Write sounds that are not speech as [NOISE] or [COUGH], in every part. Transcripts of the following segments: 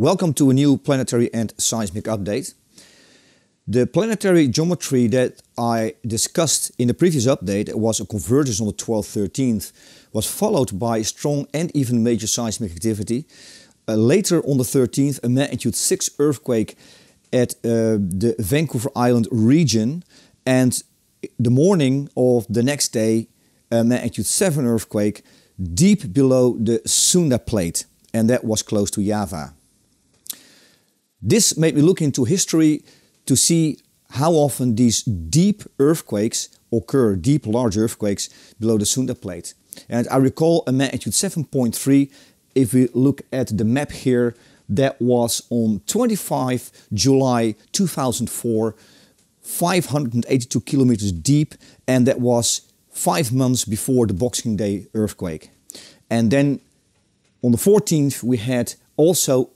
Welcome to a new planetary and seismic update. The planetary geometry that I discussed in the previous update was a convergence on the 12th 13th, was followed by strong and even major seismic activity. Uh, later on the 13th, a magnitude 6 earthquake at uh, the Vancouver Island region and the morning of the next day, a magnitude 7 earthquake deep below the Sunda Plate and that was close to Java. This made me look into history to see how often these deep earthquakes occur, deep large earthquakes below the Sunda plate. And I recall a magnitude 7.3. If we look at the map here, that was on 25 July 2004, 582 kilometers deep, and that was five months before the Boxing Day earthquake. And then on the 14th, we had also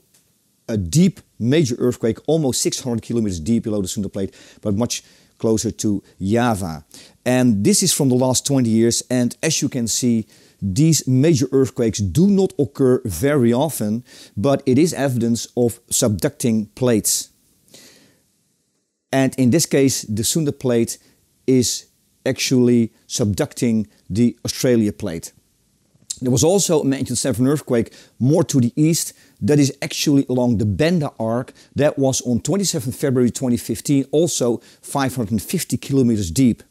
a deep major earthquake, almost 600 kilometers deep below the Sunda Plate, but much closer to Java. And this is from the last 20 years. And as you can see, these major earthquakes do not occur very often, but it is evidence of subducting plates. And in this case, the Sunda Plate is actually subducting the Australia Plate. There was also a magnitude 7 earthquake more to the east that is actually along the Banda Arc that was on 27 February 2015 also 550 kilometers deep.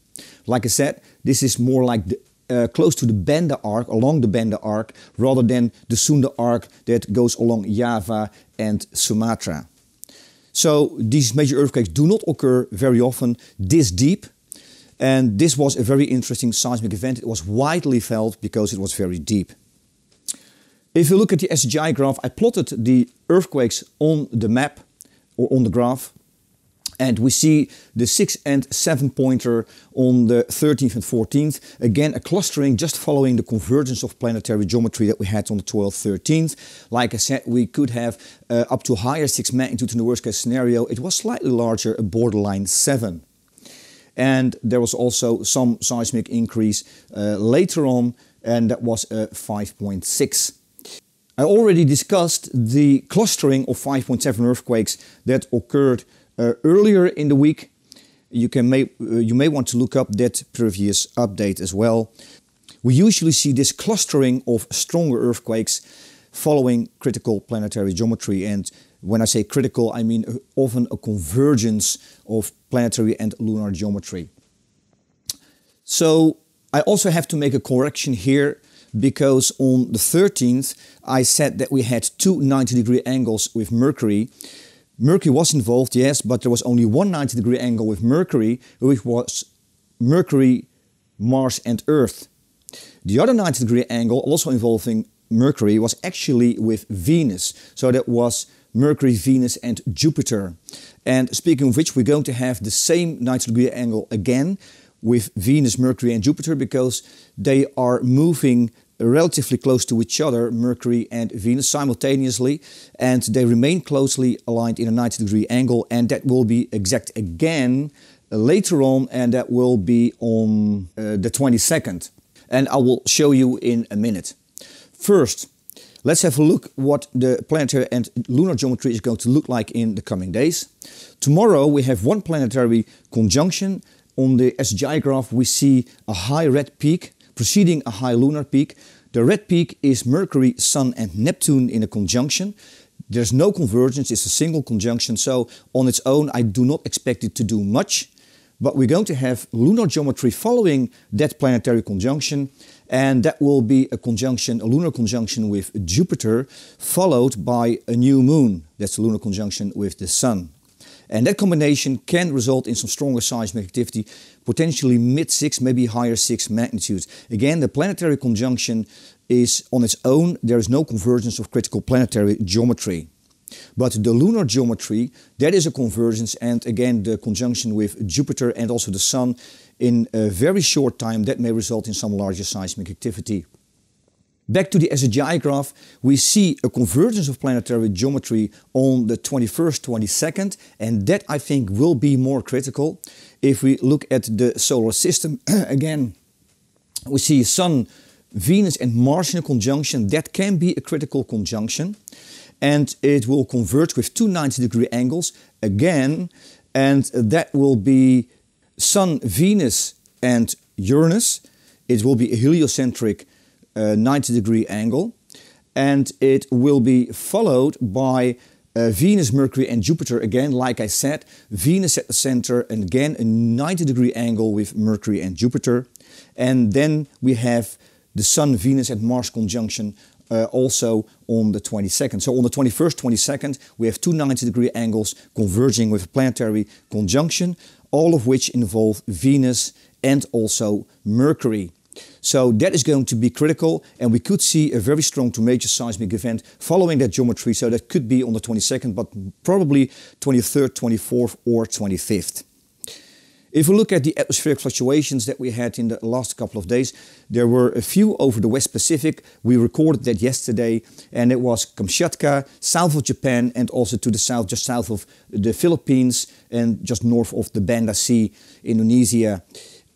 Like I said, this is more like the, uh, close to the Banda Arc, along the Banda Arc, rather than the Sunda Arc that goes along Java and Sumatra. So these major earthquakes do not occur very often this deep. And this was a very interesting seismic event. It was widely felt because it was very deep. If you look at the SGI graph, I plotted the earthquakes on the map or on the graph. And we see the 6 and 7 pointer on the 13th and 14th. Again, a clustering just following the convergence of planetary geometry that we had on the 12th, 13th. Like I said, we could have uh, up to higher 6 magnitude in the worst case scenario. It was slightly larger, a borderline 7. And there was also some seismic increase uh, later on, and that was a uh, 5.6. I already discussed the clustering of 5.7 earthquakes that occurred uh, earlier in the week. You, can may, uh, you may want to look up that previous update as well. We usually see this clustering of stronger earthquakes following critical planetary geometry. And when I say critical, I mean uh, often a convergence of planetary and lunar geometry. So I also have to make a correction here because on the 13th I said that we had two 90 degree angles with Mercury. Mercury was involved, yes, but there was only one 90 degree angle with Mercury, which was Mercury, Mars, and Earth. The other 90 degree angle, also involving Mercury, was actually with Venus. So that was Mercury, Venus, and Jupiter. And speaking of which, we're going to have the same 90 degree angle again with Venus, Mercury, and Jupiter because they are moving relatively close to each other, Mercury and Venus, simultaneously, and they remain closely aligned in a 90 degree angle, and that will be exact again later on, and that will be on uh, the 22nd. And I will show you in a minute. First, let's have a look what the planetary and lunar geometry is going to look like in the coming days. Tomorrow we have one planetary conjunction. On the SGI graph we see a high red peak preceding a high lunar peak. The red peak is Mercury, Sun and Neptune in a conjunction. There's no convergence, it's a single conjunction, so on its own I do not expect it to do much. But we're going to have lunar geometry following that planetary conjunction, and that will be a conjunction, a lunar conjunction with Jupiter, followed by a new moon. That's a lunar conjunction with the Sun and that combination can result in some stronger seismic activity, potentially mid six, maybe higher six magnitudes. Again, the planetary conjunction is on its own, there is no convergence of critical planetary geometry. But the lunar geometry, that is a convergence, and again, the conjunction with Jupiter and also the Sun in a very short time, that may result in some larger seismic activity. Back to the SGI graph, we see a convergence of planetary geometry on the 21st, 22nd, and that I think will be more critical. If we look at the solar system [CLEARS THROAT] again, we see Sun, Venus, and Mars in a conjunction. That can be a critical conjunction, and it will converge with two 90 degree angles again, and that will be Sun, Venus, and Uranus. It will be a heliocentric a uh, 90 degree angle. And it will be followed by uh, Venus, Mercury and Jupiter again, like I said, Venus at the center and again a 90 degree angle with Mercury and Jupiter. And then we have the Sun, Venus and Mars conjunction uh, also on the 22nd. So on the 21st, 22nd, we have two 90 degree angles converging with a planetary conjunction, all of which involve Venus and also Mercury. So that is going to be critical, and we could see a very strong to major seismic event following that geometry. So that could be on the 22nd, but probably 23rd, 24th, or 25th. If we look at the atmospheric fluctuations that we had in the last couple of days, there were a few over the West Pacific. We recorded that yesterday, and it was Kamchatka, south of Japan, and also to the south, just south of the Philippines, and just north of the Banda Sea, Indonesia.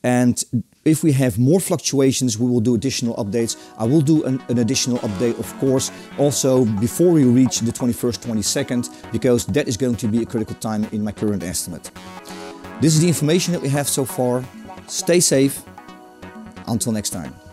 And if we have more fluctuations, we will do additional updates. I will do an, an, additional update, of course, also before we reach the 21st, 22nd, because that is going to be a critical time in my current estimate. This is the information that we have so far. Stay safe. Until next time.